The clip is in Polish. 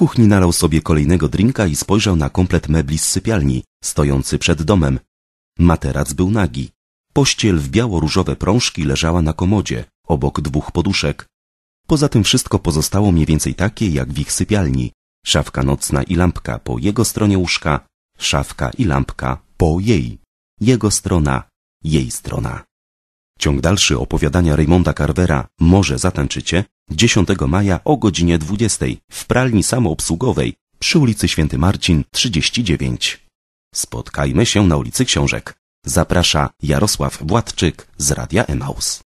kuchni nalał sobie kolejnego drinka i spojrzał na komplet mebli z sypialni, stojący przed domem. Materac był nagi. Pościel w biało-różowe prążki leżała na komodzie, obok dwóch poduszek. Poza tym wszystko pozostało mniej więcej takie jak w ich sypialni. Szafka nocna i lampka po jego stronie łóżka, szafka i lampka po jej. Jego strona, jej strona. Ciąg dalszy opowiadania Raymonda Carvera może zatańczycie 10 maja o godzinie 20 w pralni samoobsługowej przy ulicy Święty Marcin 39. Spotkajmy się na ulicy Książek. Zaprasza Jarosław Władczyk z Radia Emaus.